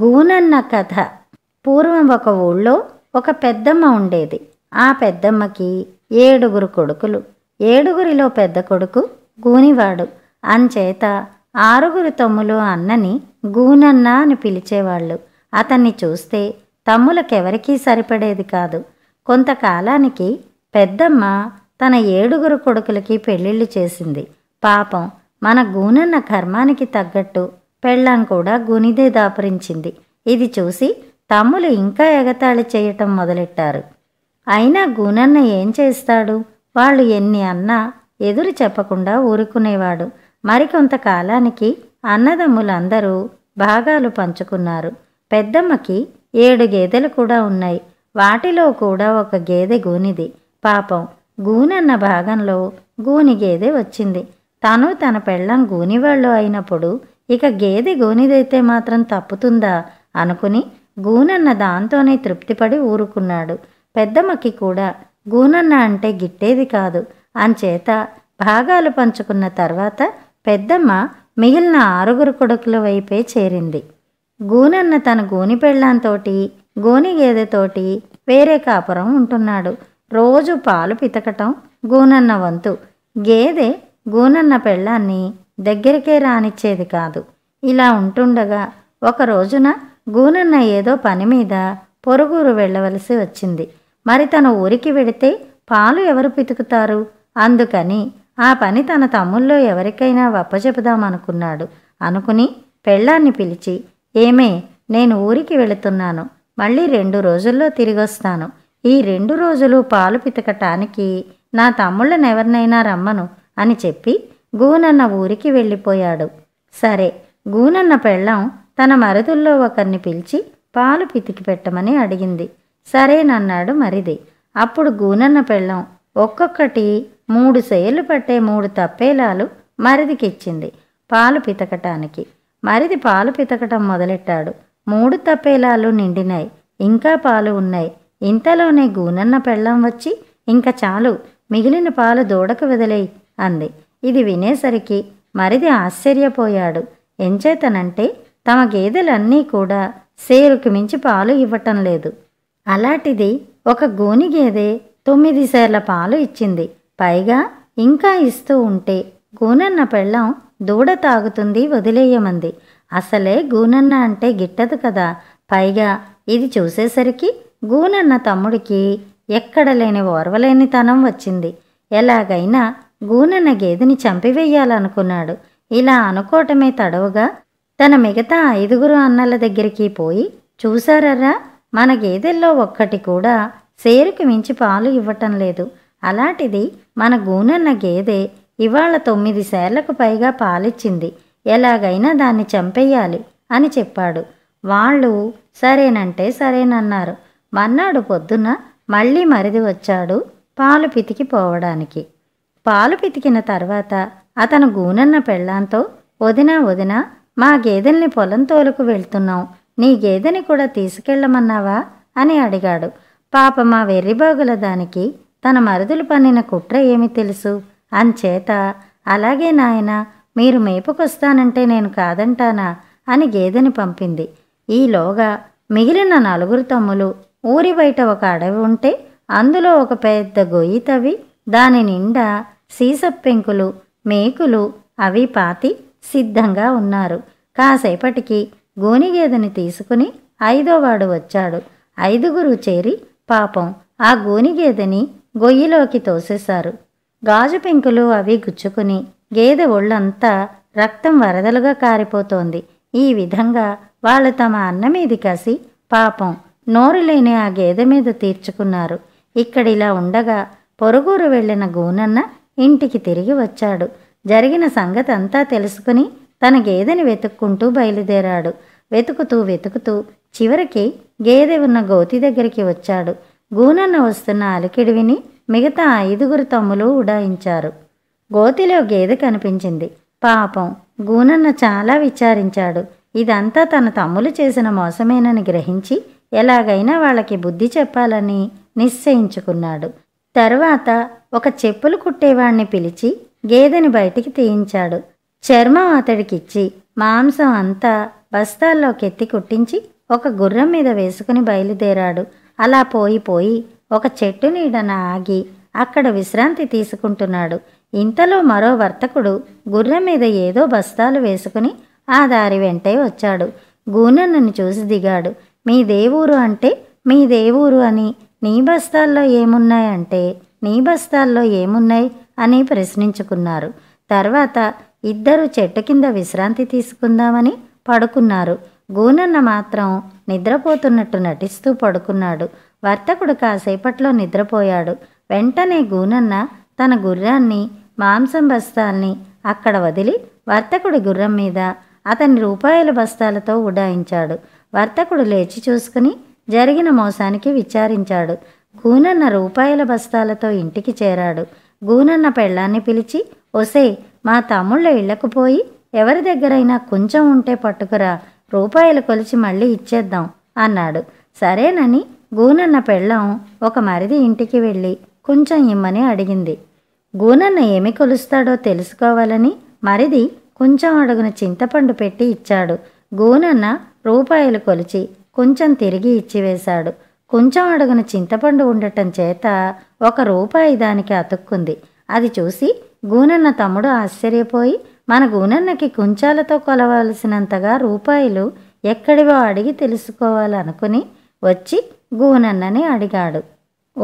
గూనన్న కథ పూర్వం ఒక ఊళ్ళో ఒక పెద్దమ్మ ఉండేది ఆ పెద్దమ్మకి ఏడుగురు కొడుకులు ఏడుగురిలో పెద్ద కొడుకు గూనివాడు అంచేత ఆరుగురు తమ్ములు అన్నని గూనన్న అని పిలిచేవాళ్ళు అతన్ని చూస్తే తమ్ములకెవరికీ సరిపడేది కాదు కొంతకాలానికి పెద్దమ్మ తన ఏడుగురు కొడుకులకి పెళ్ళిళ్ళు చేసింది పాపం మన గూనన్న కర్మానికి తగ్గట్టు పెళ్ళాం కూడా గునిదే దాపరించింది ఇది చూసి తమ్ములు ఇంకా ఎగతాళి చేయటం మొదలెట్టారు అయినా గునన్న ఏం చేస్తాడు వాళ్ళు ఎన్ని అన్నా ఎదురు చెప్పకుండా ఊరుకునేవాడు మరికొంతకాలానికి అన్నదమ్ములందరూ భాగాలు పంచుకున్నారు పెద్దమ్మకి ఏడు గేదెలు కూడా ఉన్నాయి వాటిలో కూడా ఒక గేదె గూనిది పాపం గూనన్న భాగంలో గూని గేదె వచ్చింది తను తన పెళ్ళం గూనివాళ్ళు అయినప్పుడు ఇక గేదె గోనిదైతే మాత్రం తప్పుతుందా అనుకుని గూనన్న దాంతోనే తృప్తిపడి ఊరుకున్నాడు పెద్దమ్మకి కూడా గూనన్న అంటే గిట్టేది కాదు అంచేత భాగాలు పంచుకున్న తర్వాత పెద్దమ్మ మిగిలిన ఆరుగురు కొడుకుల వైపే చేరింది గూనన్న తన గోని పెళ్ళాంతోటి గోని గేదెతోటి వేరే కాపురం ఉంటున్నాడు రోజు పాలు పితకటం గూనన్న వంతు గేదె గూనన్న పెళ్ళాన్ని దగ్గరికే రానిచ్చేది కాదు ఇలా ఉంటుండగా ఒక రోజున గూనన్న ఏదో పని మీద పొరుగురు వెళ్ళవలసి వచ్చింది మరి తన ఊరికి వెడితే పాలు ఎవరు పితుకుతారు అందుకని ఆ పని తన తమ్ముల్లో ఎవరికైనా వప్పచెపుదామనుకున్నాడు అనుకుని పెళ్ళాన్ని పిలిచి ఏమే నేను ఊరికి వెళుతున్నాను మళ్ళీ రెండు రోజుల్లో తిరిగొస్తాను ఈ రెండు రోజులు పాలు పితకటానికి నా తమ్ముళ్ళనెవరినైనా రమ్మను అని చెప్పి గూనన్న ఊరికి వెళ్ళిపోయాడు సరే గూనన్న పెళ్ళం తన మరుదుల్లో ఒకరిని పిలిచి పాలు పితికి పెట్టమని అడిగింది సరేనన్నాడు మరిది అప్పుడు గూనన్న పెళ్ళం ఒక్కొక్కటి మూడు సేలు పట్టే మూడు తప్పేలాలు మరిదికిచ్చింది పాలు పితకటానికి మరిది పాలు పితకటం మొదలెట్టాడు మూడు తప్పేలాలు నిండినాయి ఇంకా పాలు ఉన్నాయి ఇంతలోనే గూనన్న పెళ్ళం వచ్చి ఇంకా చాలు మిగిలిన పాలు దూడకు వదిలేయి అంది ఇది వినేసరికి మరిది ఆశ్చర్యపోయాడు ఎంచేతనంటే తమ గేదెలన్నీ కూడా సేరుకి మించి పాలు ఇవ్వటం లేదు అలాంటిది ఒక గోని గేదె తొమ్మిది సేర్ల పాలు ఇచ్చింది పైగా ఇంకా ఇస్తూ ఉంటే గూనన్న పెళ్ళం దూడ తాగుతుంది వదిలేయమంది అసలే గూనన్న అంటే గిట్టదు కదా పైగా ఇది చూసేసరికి గూనన్న తమ్ముడికి ఎక్కడ లేని ఓర్వలేని తనం వచ్చింది ఎలాగైనా గూనన్న గేదెని చంపివేయాలనుకున్నాడు ఇలా అనుకోవటమే తడవుగా తన మిగతా ఐదుగురు అన్నల దగ్గరికి పోయి చూశారరా మన గేదెల్లో ఒక్కటి కూడా సేరుకు మించి పాలు ఇవ్వటం లేదు అలాంటిది మన గూనన్న గేదె ఇవాళ తొమ్మిది సేర్లకు పైగా పాలిచ్చింది ఎలాగైనా దాన్ని చంపేయాలి అని చెప్పాడు వాళ్ళు సరేనంటే సరేనన్నారు మన్నాడు పొద్దున మళ్ళీ మరిది వచ్చాడు పాలు పితికిపోవడానికి పాలు పితికిన తర్వాత అతను గూనన్న పెళ్ళాంతో వదినా వదినా మా గేదెల్ని పొలం తోలుకు వెళ్తున్నాం నీ గేదెని కూడా తీసుకెళ్ళమన్నావా అని అడిగాడు పాప మా వెర్రిబాగుల దానికి తన మరుదులు పన్నిన కుట్ర ఏమి తెలుసు అంచేత అలాగే నాయన మీరు మేపుకొస్తానంటే నేను కాదంటానా అని గేదెని పంపింది ఈలోగా మిగిలిన నలుగురు తమ్ములు ఊరి బయట ఒక అడవి ఉంటే అందులో ఒక పెద్ద గొయ్యి తవి దాని నిండా సీసప్పెంకులు మేకులు అవి పాతి సిద్ధంగా ఉన్నారు కాసేపటికి గోనిగేదని తీసుకుని ఐదోవాడు వచ్చాడు ఐదుగురు చేరి పాపం ఆ గోనిగేదని గొయ్యిలోకి తోసేశారు గాజు పెంకులు అవి గుచ్చుకుని గేదె ఒళ్ళంతా రక్తం వరదలుగా కారిపోతోంది ఈ విధంగా వాళ్ళు తమ అన్న మీది కసి పాపం నోరు లేని ఆ గేదె మీద తీర్చుకున్నారు ఇక్కడిలా ఉండగా పొరుగురు వెళ్ళిన గోనన్న ఇంటికి తిరిగి వచ్చాడు జరిగిన సంగతి అంతా తెలుసుకుని తన గేదెని వెతుక్కుంటూ బయలుదేరాడు వెతుకుతూ వెతుకుతూ చివరికి గేదె ఉన్న గోతి దగ్గరికి వచ్చాడు గూనన్న వస్తున్న అలికిడి విని మిగతా ఐదుగురు తమ్ములు ఉడాయించారు గోతిలో గేదె కనిపించింది పాపం గూనన్న చాలా విచారించాడు ఇదంతా తన తమ్ములు చేసిన మోసమేనని గ్రహించి ఎలాగైనా వాళ్ళకి బుద్ధి చెప్పాలని నిశ్చయించుకున్నాడు తర్వాత ఒక చెప్పులు కుట్టేవాణ్ణి పిలిచి గేదెని బయటికి తీయించాడు చర్మం అతడికిచ్చి మాంసం అంతా బస్తాల్లోకెత్తి కుట్టించి ఒక గుర్రం మీద వేసుకుని బయలుదేరాడు అలా పోయి పోయి ఒక చెట్టు నీడన ఆగి అక్కడ విశ్రాంతి తీసుకుంటున్నాడు ఇంతలో మరో వర్తకుడు గుర్రం మీద ఏదో బస్తాలు వేసుకుని ఆ దారి వెంటే వచ్చాడు గూనన్నను చూసి దిగాడు మీ దేవూరు అంటే మీ దేవూరు అని నీ బస్తాల్లో ఏమున్నాయంటే నీ బస్తాల్లో ఏమున్నాయి అని ప్రశ్నించుకున్నారు తర్వాత ఇద్దరు చెట్టు కింద విశ్రాంతి తీసుకుందామని పడుకున్నారు గూనన్న మాత్రం నిద్రపోతున్నట్టు నటిస్తూ పడుకున్నాడు వర్తకుడు కాసేపట్లో నిద్రపోయాడు వెంటనే గూనన్న తన గుర్రాన్ని మాంసం బస్తాల్ని అక్కడ వదిలి వర్తకుడి గుర్రం మీద అతని రూపాయల బస్తాలతో ఉడాయించాడు వర్తకుడు లేచి చూసుకుని జరిగిన మోసానికి విచారించాడు గూనన్న రూపాయల బస్తాలతో ఇంటికి చేరాడు గూనన్న పెళ్ళాన్ని పిలిచి ఒసే మా తమ్ముళ్ళ ఇళ్లకు పోయి ఎవరి దగ్గరైనా కొంచెం ఉంటే పట్టుకురా రూపాయలు కొలిచి మళ్ళీ ఇచ్చేద్దాం అన్నాడు సరేనని గూనన్న పెళ్ళం ఒక మరిది ఇంటికి వెళ్ళి కొంచెం ఇమ్మని అడిగింది గూనన్న ఏమి కొలుస్తాడో తెలుసుకోవాలని మరిది కొంచెం అడుగున చింతపండు పెట్టి ఇచ్చాడు గూనన్న రూపాయలు కొలిచి కొంచెం తిరిగి ఇచ్చివేశాడు కొంచెం అడుగున చింతపండు ఉండటం చేత ఒక రూపాయి దానికి అతుక్కుంది అది చూసి గూనన్న తమ్ముడు ఆశ్చర్యపోయి మన గూనన్నకి కుంచాలతో కొలవలసినంతగా రూపాయలు ఎక్కడివో అడిగి తెలుసుకోవాలనుకుని వచ్చి గూనన్నని అడిగాడు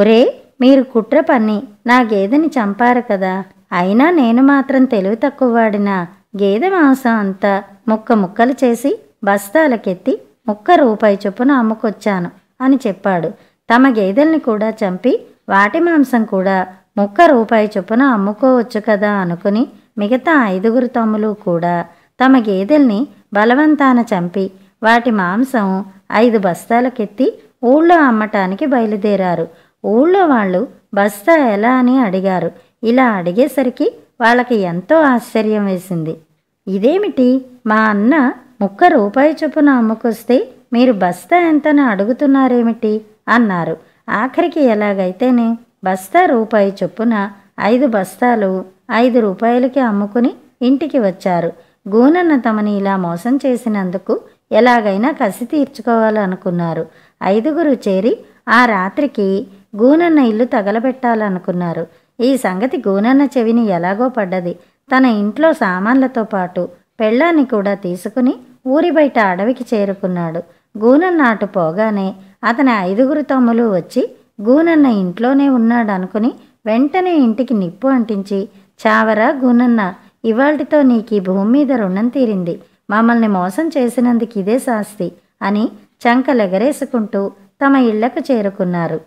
ఒరే మీరు కుట్ర పన్ని నా గేదెని చంపారు కదా అయినా నేను మాత్రం తెలివి తక్కువ వాడినా గేదె మాంసం అంతా ముక్క ముక్కలు చేసి బస్తాలకెత్తి ఒక్క రూపాయి చొప్పున అమ్ముకొచ్చాను అని చెప్పాడు తమ గేదెల్ని కూడా చంపి వాటి మాంసం కూడా ముక్క రూపాయి చొప్పున అమ్ముకోవచ్చు కదా అనుకుని మిగతా ఐదుగురు తమ్ములు కూడా తమ గేదెల్ని బలవంతాన చంపి వాటి మాంసం ఐదు బస్తాలకెత్తి ఊళ్ళో అమ్మటానికి బయలుదేరారు ఊళ్ళో వాళ్ళు బస్తా ఎలా అని అడిగారు ఇలా అడిగేసరికి వాళ్ళకి ఎంతో ఆశ్చర్యం వేసింది ఇదేమిటి మా అన్న ముక్క రూపాయి చొప్పున అమ్ముకొస్తే మీరు బస్తా ఎంతని అడుగుతున్నారేమిటి అన్నారు ఆఖరికి ఎలాగైతేనే బస్తా రూపాయి చొప్పున ఐదు బస్తాలు ఐదు రూపాయలకి అమ్ముకుని ఇంటికి వచ్చారు గూనన్న తమని ఇలా మోసం చేసినందుకు ఎలాగైనా కసి తీర్చుకోవాలనుకున్నారు ఐదుగురు చేరి ఆ రాత్రికి గూనన్న ఇల్లు తగలబెట్టాలనుకున్నారు ఈ సంగతి గూనన్న చెవిని ఎలాగో పడ్డది తన ఇంట్లో సామాన్లతో పాటు పెళ్ళాన్ని కూడా తీసుకుని ఊరి బయట అడవికి చేరుకున్నాడు గూనన్న అటు పోగానే అతని ఐదుగురు తమ్ములు వచ్చి గూనన్న ఇంట్లోనే ఉన్నాడనుకుని వెంటనే ఇంటికి నిప్పు అంటించి చావరా గూనన్న ఇవాళ్టితో నీకు ఈ భూమి మీద రుణం తీరింది మమ్మల్ని మోసం చేసినందుకు ఇదే శాస్తి అని చంకలెగరేసుకుంటూ తమ ఇళ్లకు చేరుకున్నారు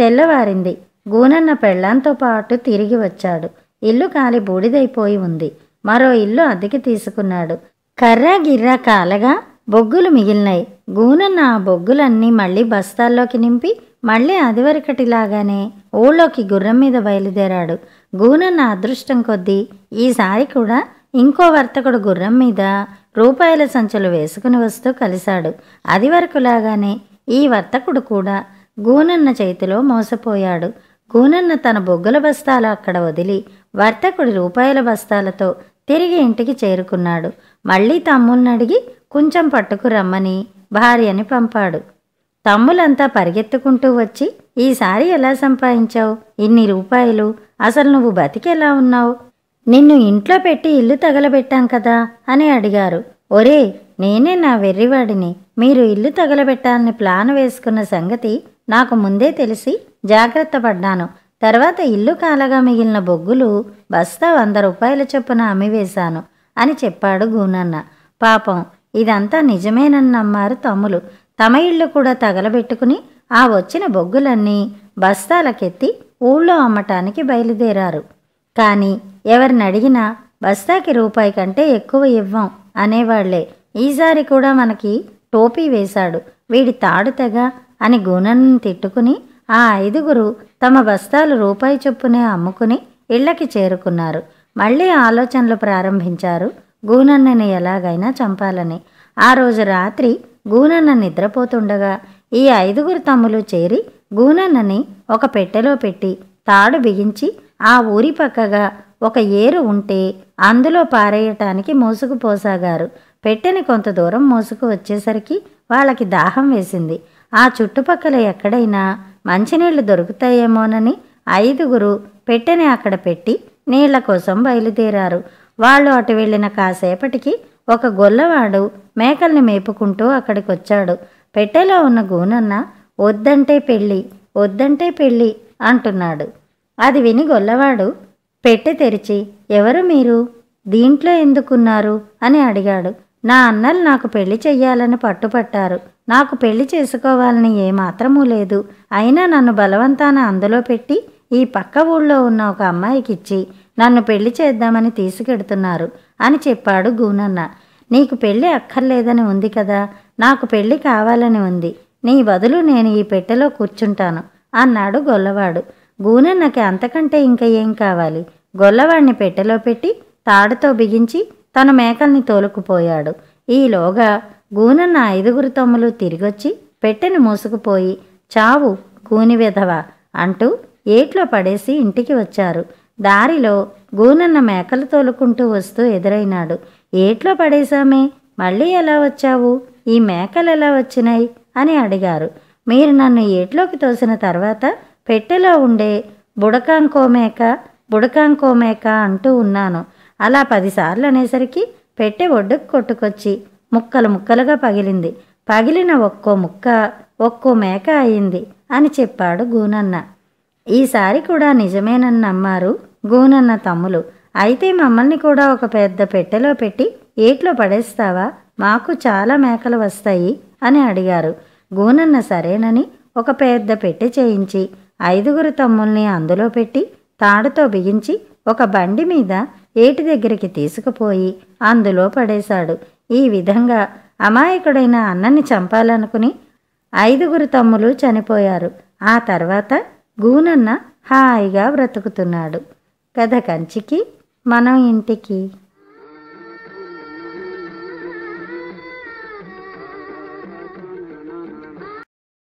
తెల్లవారింది గూనన్న పెళ్లాంతో పాటు తిరిగి వచ్చాడు ఇల్లు కాలి బూడిదైపోయి ఉంది మరో ఇల్లు అద్దెకి తీసుకున్నాడు కర్ర గిర్ర కాలగా బొగ్గులు మిగిలినాయి గూనన్న ఆ బొగ్గులన్నీ మళ్ళీ బస్తాల్లోకి నింపి మళ్ళీ అదివరకటిలాగానే ఊళ్ళోకి గుర్రం మీద బయలుదేరాడు గూనన్న అదృష్టం కొద్దీ ఈసారి కూడా ఇంకో వర్తకుడు గుర్రం మీద రూపాయల సంచులు వేసుకుని వస్తూ కలిశాడు అది వరకులాగానే ఈ వర్తకుడు కూడా గూనన్న చేతిలో మోసపోయాడు గూనన్న తన బొగ్గుల బస్తాలు అక్కడ వదిలి వర్తకుడి రూపాయల బస్తాలతో తిరిగి ఇంటికి చేరుకున్నాడు మళ్ళీ అడిగి కొంచెం పట్టుకు రమ్మని భార్యని పంపాడు తమ్ములంతా పరిగెత్తుకుంటూ వచ్చి ఈసారి ఎలా సంపాదించావు ఇన్ని రూపాయలు అసలు నువ్వు బతికెలా ఉన్నావు నిన్ను ఇంట్లో పెట్టి ఇల్లు తగలబెట్టాం కదా అని అడిగారు ఒరే నేనే నా వెర్రివాడిని మీరు ఇల్లు తగలబెట్టాలని ప్లాన్ వేసుకున్న సంగతి నాకు ముందే తెలిసి జాగ్రత్త పడ్డాను తర్వాత ఇల్లు కాలగా మిగిలిన బొగ్గులు బస్తా వంద రూపాయల చొప్పున అమ్మివేశాను అని చెప్పాడు గూనన్న పాపం ఇదంతా నిజమేనన్నమ్మారు తమ్ములు తమ ఇళ్ళు కూడా తగలబెట్టుకుని ఆ వచ్చిన బొగ్గులన్నీ బస్తాలకెత్తి ఊళ్ళో అమ్మటానికి బయలుదేరారు కానీ ఎవరిని అడిగినా బస్తాకి రూపాయి కంటే ఎక్కువ ఇవ్వం అనేవాళ్లే ఈసారి కూడా మనకి టోపీ వేశాడు వీడి తాడు తెగ అని గూనన్ను తిట్టుకుని ఆ ఐదుగురు తమ బస్తాలు రూపాయి చొప్పునే అమ్ముకుని ఇళ్లకి చేరుకున్నారు మళ్ళీ ఆలోచనలు ప్రారంభించారు గూనన్నని ఎలాగైనా చంపాలని ఆ రోజు రాత్రి గూనన్న నిద్రపోతుండగా ఈ ఐదుగురు తమ్ములు చేరి గూనన్నని ఒక పెట్టెలో పెట్టి తాడు బిగించి ఆ ఊరి పక్కగా ఒక ఏరు ఉంటే అందులో పారేయటానికి మోసుకుపోసాగారు పెట్టెని కొంత దూరం మోసుకు వచ్చేసరికి వాళ్ళకి దాహం వేసింది ఆ చుట్టుపక్కల ఎక్కడైనా మంచినీళ్లు దొరుకుతాయేమోనని ఐదుగురు పెట్టెని అక్కడ పెట్టి నీళ్ల కోసం బయలుదేరారు వాళ్ళు అటు వెళ్ళిన కాసేపటికి ఒక గొల్లవాడు మేకల్ని మేపుకుంటూ అక్కడికి వచ్చాడు పెట్టెలో ఉన్న గూనన్న వద్దంటే పెళ్ళి వద్దంటే పెళ్ళి అంటున్నాడు అది విని గొల్లవాడు పెట్టె తెరిచి ఎవరు మీరు దీంట్లో ఎందుకున్నారు అని అడిగాడు నా అన్నలు నాకు పెళ్లి చెయ్యాలని పట్టుపట్టారు నాకు పెళ్లి చేసుకోవాలని ఏమాత్రమూ లేదు అయినా నన్ను బలవంతాన అందులో పెట్టి ఈ పక్క ఊళ్ళో ఉన్న ఒక అమ్మాయికిచ్చి నన్ను పెళ్లి చేద్దామని తీసుకెడుతున్నారు అని చెప్పాడు గూనన్న నీకు పెళ్ళి అక్కర్లేదని ఉంది కదా నాకు పెళ్ళి కావాలని ఉంది నీ బదులు నేను ఈ పెట్టెలో కూర్చుంటాను అన్నాడు గొల్లవాడు గూనన్నకి అంతకంటే ఇంకా ఏం కావాలి గొల్లవాడిని పెట్టెలో పెట్టి తాడుతో బిగించి తన మేకల్ని తోలుకుపోయాడు ఈలోగా గూనన్న ఐదుగురు తమ్ములు తిరిగొచ్చి పెట్టెను మూసుకుపోయి చావు కూని విధవ అంటూ ఏట్లో పడేసి ఇంటికి వచ్చారు దారిలో గూనన్న మేకలు తోలుకుంటూ వస్తూ ఎదురైనాడు ఏట్లో పడేశామే మళ్ళీ ఎలా వచ్చావు ఈ మేకలు ఎలా వచ్చినాయి అని అడిగారు మీరు నన్ను ఏట్లోకి తోసిన తర్వాత పెట్టెలో ఉండే బుడకాంకో మేక బుడకాంకో మేక అంటూ ఉన్నాను అలా పదిసార్లు అనేసరికి పెట్టె ఒడ్డుకు కొట్టుకొచ్చి ముక్కలు ముక్కలుగా పగిలింది పగిలిన ఒక్కో ముక్క ఒక్కో మేక అయింది అని చెప్పాడు గూనన్న ఈసారి కూడా నిజమేనని నమ్మారు గూనన్న తమ్ములు అయితే మమ్మల్ని కూడా ఒక పెద్ద పెట్టెలో పెట్టి ఏట్లో పడేస్తావా మాకు చాలా మేకలు వస్తాయి అని అడిగారు గూనన్న సరేనని ఒక పెద్ద పెట్టె చేయించి ఐదుగురు తమ్ముల్ని అందులో పెట్టి తాడుతో బిగించి ఒక బండి మీద ఏటి దగ్గరికి తీసుకుపోయి అందులో పడేశాడు ఈ విధంగా అమాయకుడైన అన్నని చంపాలనుకుని ఐదుగురు తమ్ములు చనిపోయారు ఆ తర్వాత గూనన్న హాయిగా బ్రతుకుతున్నాడు కథ కంచికి మనం ఇంటికి